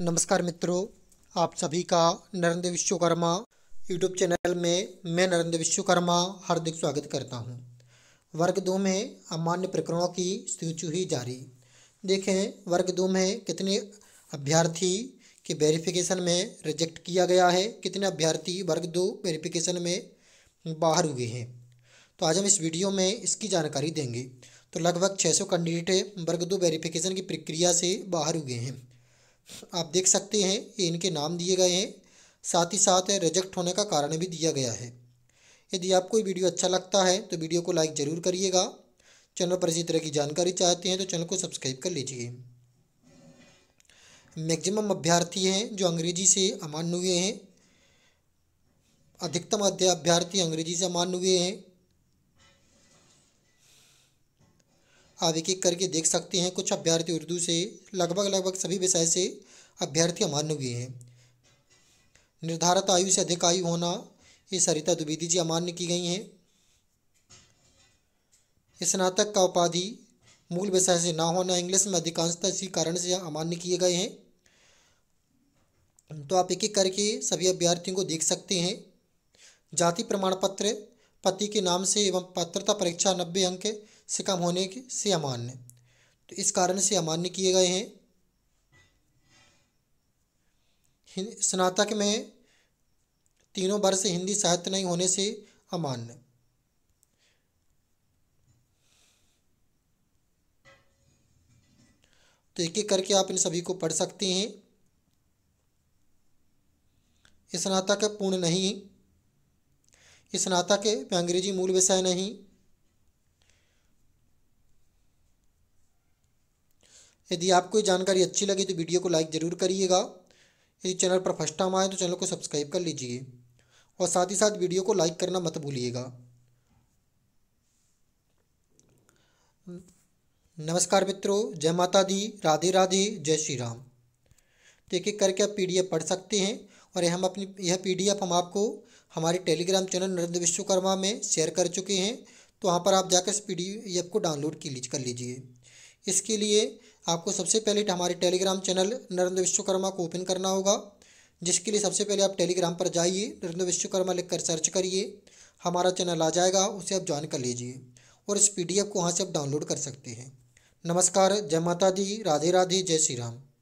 नमस्कार मित्रों आप सभी का नरेंद्र विश्वकर्मा यूट्यूब चैनल में मैं नरेंद्र विश्वकर्मा हार्दिक स्वागत करता हूं। वर्ग दो में अमान्य प्रकरणों की सूची ही जारी देखें वर्ग दो में कितने अभ्यर्थी के वेरिफिकेशन में रिजेक्ट किया गया है कितने अभ्यर्थी वर्ग दो वेरिफिकेशन में बाहर हुए हैं तो आज हम इस वीडियो में इसकी जानकारी देंगे तो लगभग सौ कैंडिडेट वर्ग दो वेरिफिकेशन की प्रक्रिया से बाहर हुए हैं आप देख सकते हैं ये इनके नाम दिए गए हैं साथ ही साथ रिजेक्ट होने का कारण भी दिया गया है यदि आपको वीडियो अच्छा लगता है तो वीडियो को लाइक ज़रूर करिएगा चैनल पर इसी तरह की जानकारी चाहते हैं तो चैनल को सब्सक्राइब कर लीजिए मैक्सिमम अभ्यर्थी हैं जो अंग्रेजी से अमान्य हुए हैं अधिकतम अभ्यर्थी अंग्रेजी से अमान्य हुए हैं आप एक एक करके देख सकते हैं कुछ अभ्यर्थी उर्दू से लगभग लगभग सभी विषय से अभ्यर्थी अमान्य हुए हैं निर्धारित आयु से अधिक आयु होना ये सरिता द्विवेदी जी अमान्य की गई हैं स्नातक का उपाधि मूल विषय से ना होना इंग्लिश में अधिकांशता इसी कारण से अमान्य किए गए हैं तो आप एक एक करके सभी अभ्यर्थियों को देख सकते हैं जाति प्रमाण पत्र पति के नाम से एवं पात्रता परीक्षा नब्बे अंक से कम होने के से अमान्य तो इस कारण से अमान्य किए गए हैं स्नातक में तीनों वर्ष हिंदी साहित्य नहीं होने से अमान्य तो एक एक करके आप इन सभी को पढ़ सकते हैं स्नातक पूर्ण नहीं स्नातक में अंग्रेजी मूल विषय नहीं यदि आपको ये जानकारी अच्छी लगी तो वीडियो को लाइक ज़रूर करिएगा यदि चैनल पर फर्स्ट टाइम आए तो चैनल को सब्सक्राइब कर लीजिए और साथ ही साथ वीडियो को लाइक करना मत भूलिएगा नमस्कार मित्रों जय माता दी राधे राधे जय श्री राम तो एक एक करके आप पी पढ़ सकते हैं और हम अपनी यह पी हम आपको हमारे टेलीग्राम चैनल नरेंद्र विश्वकर्मा में शेयर कर चुके हैं तो वहाँ पर आप जाकर इस पीडीएफ को डाउनलोड कर लीजिए इसके लिए आपको सबसे पहले हमारे टेलीग्राम चैनल नरेंद्र विश्वकर्मा को ओपन करना होगा जिसके लिए सबसे पहले आप टेलीग्राम पर जाइए नरेंद्र विश्वकर्मा लिखकर सर्च करिए हमारा चैनल आ जाएगा उसे आप ज्वाइन कर लीजिए और इस पीडीएफ को वहाँ से आप डाउनलोड कर सकते हैं नमस्कार जय माता दी राधे राधे जय श्री राम